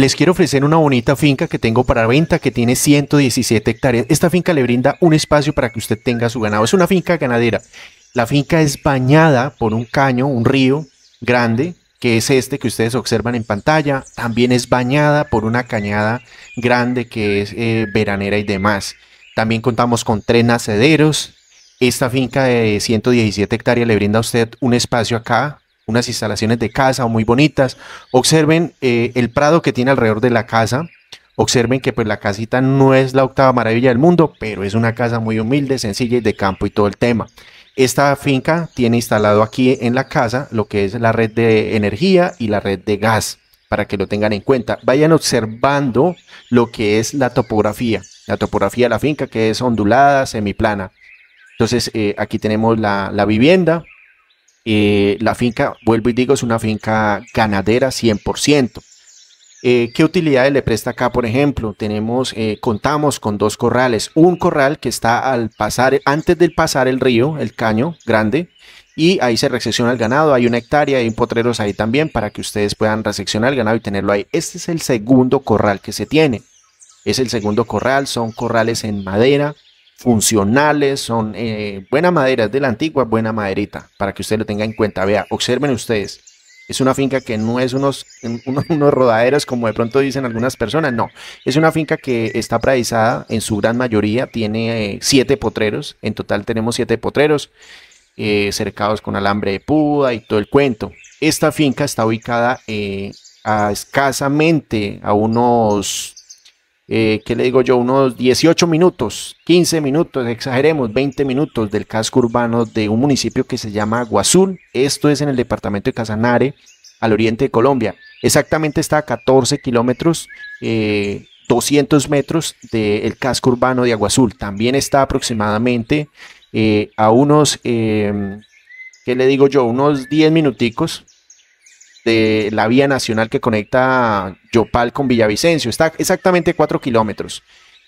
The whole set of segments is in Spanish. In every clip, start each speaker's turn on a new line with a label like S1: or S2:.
S1: les quiero ofrecer una bonita finca que tengo para venta que tiene 117 hectáreas. Esta finca le brinda un espacio para que usted tenga su ganado. Es una finca ganadera. La finca es bañada por un caño, un río grande, que es este que ustedes observan en pantalla. También es bañada por una cañada grande que es eh, veranera y demás. También contamos con tres nacederos. Esta finca de 117 hectáreas le brinda a usted un espacio acá unas instalaciones de casa muy bonitas. Observen eh, el prado que tiene alrededor de la casa. Observen que pues la casita no es la octava maravilla del mundo, pero es una casa muy humilde, sencilla y de campo y todo el tema. Esta finca tiene instalado aquí en la casa lo que es la red de energía y la red de gas, para que lo tengan en cuenta. Vayan observando lo que es la topografía, la topografía de la finca que es ondulada, semiplana. Entonces eh, aquí tenemos la vivienda, eh, la finca, vuelvo y digo, es una finca ganadera 100%. Eh, ¿Qué utilidades le presta acá, por ejemplo? Tenemos, eh, contamos con dos corrales. Un corral que está al pasar, antes del pasar el río, el caño grande, y ahí se resecciona el ganado. Hay una hectárea, hay un potreros ahí también para que ustedes puedan reseccionar el ganado y tenerlo ahí. Este es el segundo corral que se tiene. Es el segundo corral, son corrales en madera, funcionales, son eh, buena madera, es de la antigua, buena maderita, para que usted lo tenga en cuenta. Vea, observen ustedes, es una finca que no es unos, unos, rodaderos como de pronto dicen algunas personas, no, es una finca que está praizada en su gran mayoría, tiene eh, siete potreros, en total tenemos siete potreros, eh, cercados con alambre de púa y todo el cuento. Esta finca está ubicada a escasamente a unos eh, ¿qué le digo yo? Unos 18 minutos, 15 minutos, exageremos, 20 minutos del casco urbano de un municipio que se llama Aguazul. Esto es en el departamento de Casanare, al oriente de Colombia. Exactamente está a 14 kilómetros. 200 eh, metros del casco urbano de Aguazul. También está aproximadamente eh, a unos, ¿qué le digo yo? Unos 10 minuticos de la vía nacional que conecta Yopal con Villavicencio. Está exactamente 4 kilómetros.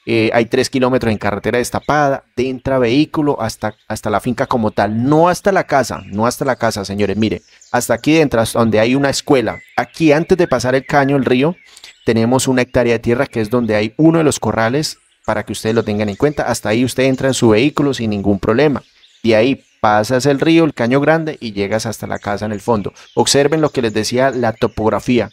S1: Eh, hay 3 kilómetros en carretera destapada, de entra vehículo hasta, hasta la finca como tal, no hasta la casa, no hasta la casa, señores. Mire, hasta aquí dentro, donde hay una escuela. Aquí antes de pasar el caño, el río, tenemos una hectárea de tierra que es donde hay uno de los corrales para que ustedes lo tengan en cuenta. Hasta ahí usted entra en su vehículo sin ningún problema. De ahí pasas el río, el caño grande y llegas hasta la casa en el fondo. Observen lo que les decía la topografía.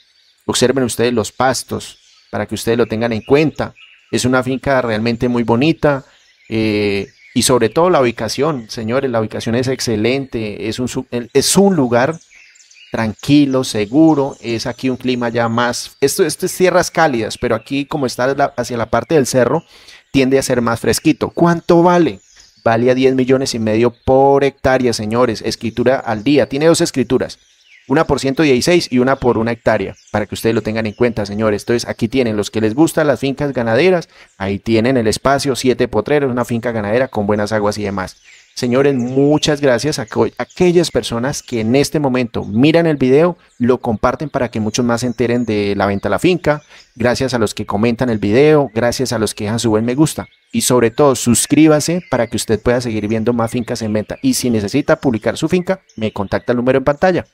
S1: Observen ustedes los pastos para que ustedes lo tengan en cuenta. Es una finca realmente muy bonita eh, y sobre todo la ubicación, señores, la ubicación es excelente. Es un, es un lugar tranquilo, seguro. Es aquí un clima ya más... Esto, esto es tierras cálidas, pero aquí como está hacia la parte del cerro, tiende a ser más fresquito. ¿Cuánto vale? valía 10 millones y medio por hectárea, señores. Escritura al día. Tiene dos escrituras. Una por 116 y una por una hectárea, para que ustedes lo tengan en cuenta, señores. Entonces, aquí tienen los que les gustan las fincas ganaderas, ahí tienen el espacio, siete potreros, una finca ganadera con buenas aguas y demás. Señores, muchas gracias a aquellas personas que en este momento miran el video, lo comparten para que muchos más se enteren de la venta a la finca, gracias a los que comentan el video, gracias a los que dejan su buen me gusta. Y sobre todo, suscríbase para que usted pueda seguir viendo más fincas en venta. Y si necesita publicar su finca, me contacta el número en pantalla.